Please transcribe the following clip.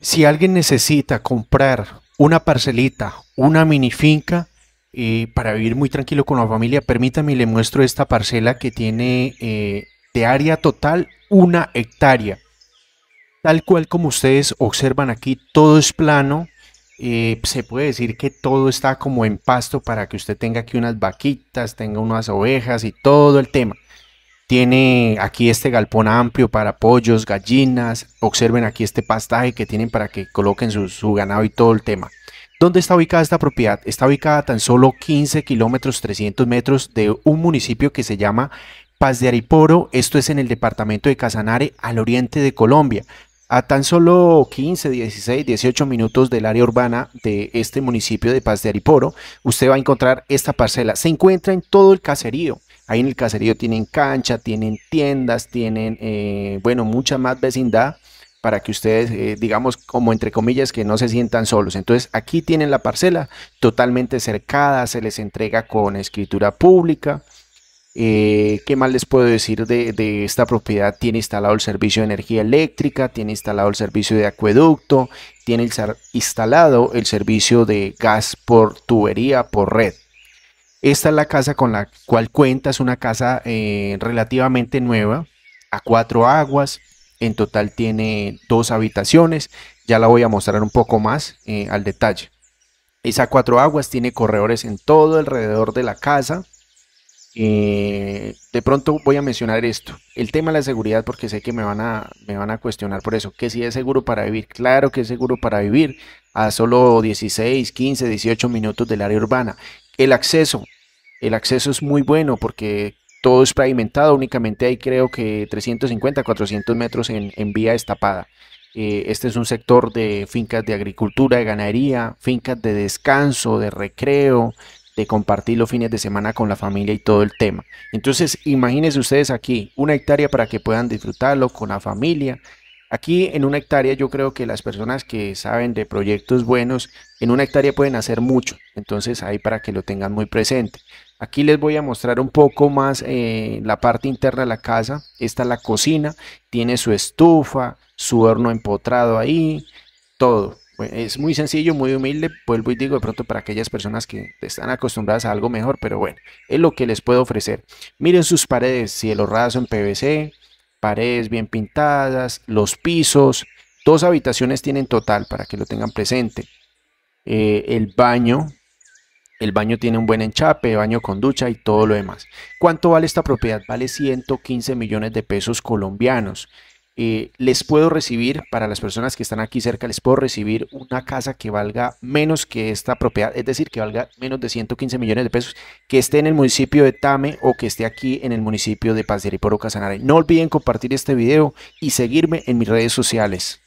Si alguien necesita comprar una parcelita, una mini finca, eh, para vivir muy tranquilo con la familia, permítame, le muestro esta parcela que tiene eh, de área total una hectárea. Tal cual como ustedes observan aquí, todo es plano. Eh, se puede decir que todo está como en pasto para que usted tenga aquí unas vaquitas, tenga unas ovejas y todo el tema tiene aquí este galpón amplio para pollos, gallinas, observen aquí este pastaje que tienen para que coloquen su, ganado y todo el tema. ¿Dónde está ubicada esta propiedad? Está ubicada a tan solo 15 kilómetros 300 metros de un municipio que se llama Paz de Ariporo, esto es en el departamento de Casanare, al oriente de Colombia a tan solo 15, 16, 18 minutos del área urbana de este municipio de Paz de Ariporo, usted va a encontrar esta parcela. Se encuentra en todo el caserío. Ahí en el caserío tienen cancha, tienen tiendas, tienen, eh, bueno, mucha más vecindad para que ustedes, eh, digamos, como entre comillas, que no se sientan solos. Entonces, aquí tienen la parcela totalmente cercada, se les entrega con escritura pública. Eh, ¿Qué más les puedo decir de, esta propiedad? Tiene instalado el servicio de energía eléctrica, tiene instalado el servicio de acueducto, tiene instalado el servicio de gas por tubería, por red. Esta es la casa con la cual cuenta, es una casa eh, relativamente nueva, a cuatro aguas, en total tiene dos habitaciones, ya la voy a mostrar un poco más eh, al detalle. Esa cuatro aguas tiene corredores en todo alrededor de la casa. Eh, de pronto voy a mencionar esto, el tema de la seguridad, porque sé que me van, a, me van a cuestionar por eso, ¿Qué si es seguro para vivir, claro que es seguro para vivir, a solo 16, 15, 18 minutos del área urbana. El acceso, el acceso es muy bueno porque todo es pavimentado, únicamente hay creo que 350, 400 metros en, vía destapada. Eh, este es un sector de fincas de agricultura, de ganadería, fincas de descanso, de recreo, de compartir los fines de semana con la familia y todo el tema. Entonces, imagínense ustedes aquí una hectárea para que puedan disfrutarlo con la familia. Aquí en una hectárea yo creo que las personas que saben de proyectos buenos, en una hectárea pueden hacer mucho. Entonces ahí para que lo tengan muy presente. Aquí les voy a mostrar un poco más eh, la parte interna de la casa. Esta es la cocina, tiene su estufa, su horno empotrado ahí, todo. Es muy sencillo, muy humilde, vuelvo y digo de pronto para aquellas personas que están acostumbradas a algo mejor, pero bueno, es lo que les puedo ofrecer. Miren sus paredes, cielo raso en PVC, paredes bien pintadas, los pisos, dos habitaciones tienen total para que lo tengan presente. Eh, el baño, el baño tiene un buen enchape, baño con ducha y todo lo demás. ¿Cuánto vale esta propiedad? Vale 115 millones de pesos colombianos. Eh, les puedo recibir, para las personas que están aquí cerca, les puedo recibir una casa que valga menos que esta propiedad, es decir, que valga menos de 115 millones de pesos, que esté en el municipio de Tame o que esté aquí en el municipio de Paz de Casanare. No olviden compartir este video y seguirme en mis redes sociales.